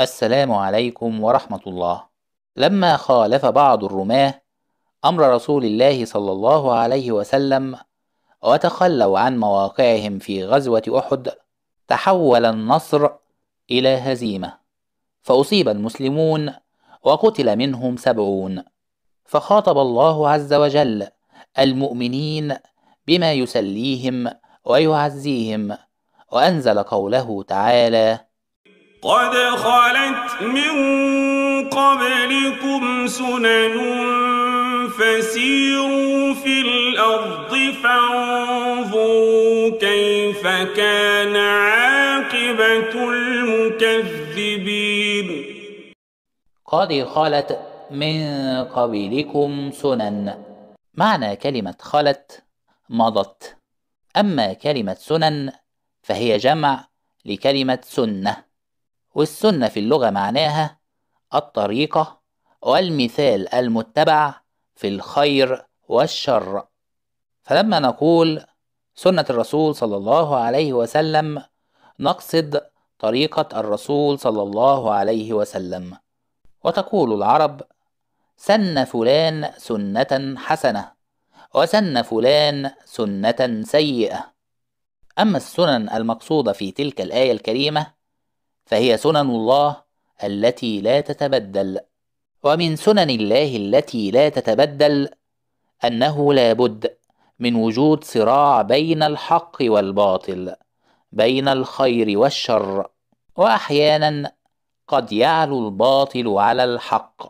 السلام عليكم ورحمة الله لما خالف بعض الرماة أمر رسول الله صلى الله عليه وسلم وتخلوا عن مواقعهم في غزوة أحد تحول النصر إلى هزيمة فأصيب المسلمون وقتل منهم سبعون فخاطب الله عز وجل المؤمنين بما يسليهم ويعزيهم وأنزل قوله تعالى قد خلت من قبلكم سنن فسيروا في الأرض فانظروا كيف كان عاقبة المكذبين قد خلت من قبلكم سنن معنى كلمة خلت مضت أما كلمة سنن فهي جمع لكلمة سنة والسنة في اللغة معناها الطريقة والمثال المتبع في الخير والشر فلما نقول سنة الرسول صلى الله عليه وسلم نقصد طريقة الرسول صلى الله عليه وسلم وتقول العرب سن فلان سنة حسنة وسن فلان سنة سيئة أما السنن المقصودة في تلك الآية الكريمة فهي سنن الله التي لا تتبدل ومن سنن الله التي لا تتبدل انه لا بد من وجود صراع بين الحق والباطل بين الخير والشر واحيانا قد يعلو الباطل على الحق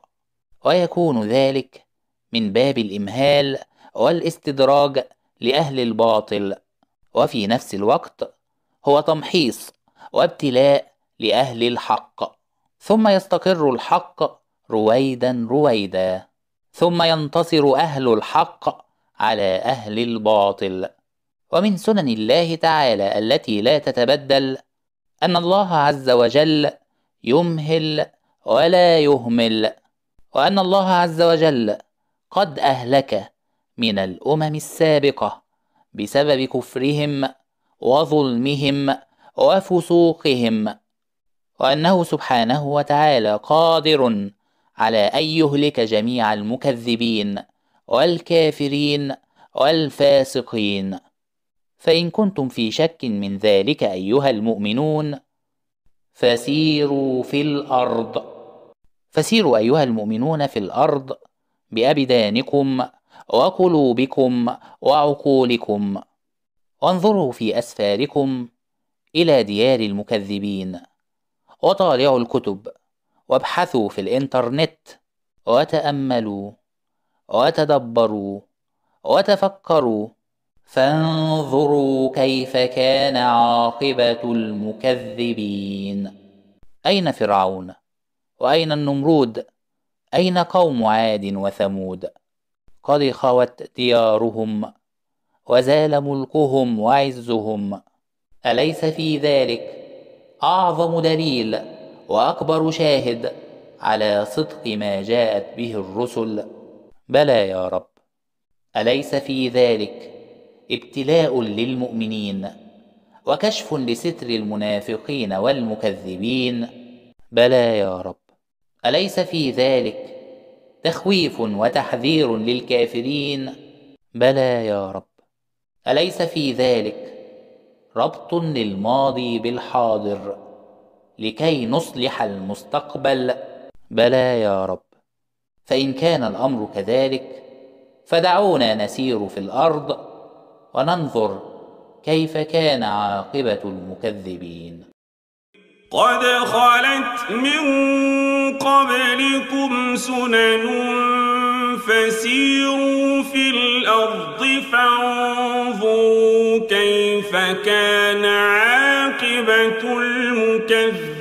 ويكون ذلك من باب الامهال والاستدراج لاهل الباطل وفي نفس الوقت هو تمحيص وابتلاء لأهل الحق ثم يستقر الحق رويدا رويدا ثم ينتصر أهل الحق على أهل الباطل ومن سنن الله تعالى التي لا تتبدل أن الله عز وجل يمهل ولا يهمل وأن الله عز وجل قد أهلك من الأمم السابقة بسبب كفرهم وظلمهم وفسوقهم وأنه سبحانه وتعالى قادر على أن يهلك جميع المكذبين والكافرين والفاسقين فإن كنتم في شك من ذلك أيها المؤمنون فسيروا في الأرض فسيروا أيها المؤمنون في الأرض بأبدانكم وقلوبكم وعقولكم وانظروا في أسفاركم إلى ديار المكذبين وطالعوا الكتب وابحثوا في الإنترنت وتأملوا وتدبروا وتفكروا فانظروا كيف كان عاقبة المكذبين أين فرعون؟ وأين النمرود؟ أين قوم عاد وثمود؟ قد خوت ديارهم وزال ملكهم وعزهم أليس في ذلك اعظم دليل واكبر شاهد على صدق ما جاءت به الرسل بلى يا رب اليس في ذلك ابتلاء للمؤمنين وكشف لستر المنافقين والمكذبين بلى يا رب اليس في ذلك تخويف وتحذير للكافرين بلى يا رب اليس في ذلك ربط للماضي بالحاضر لكي نصلح المستقبل بلى يا رب فان كان الامر كذلك فدعونا نسير في الارض وننظر كيف كان عاقبه المكذبين قد خلت من قبلكم سنن فسيروا في الارض فانظروا فكان عاقبة المكذبين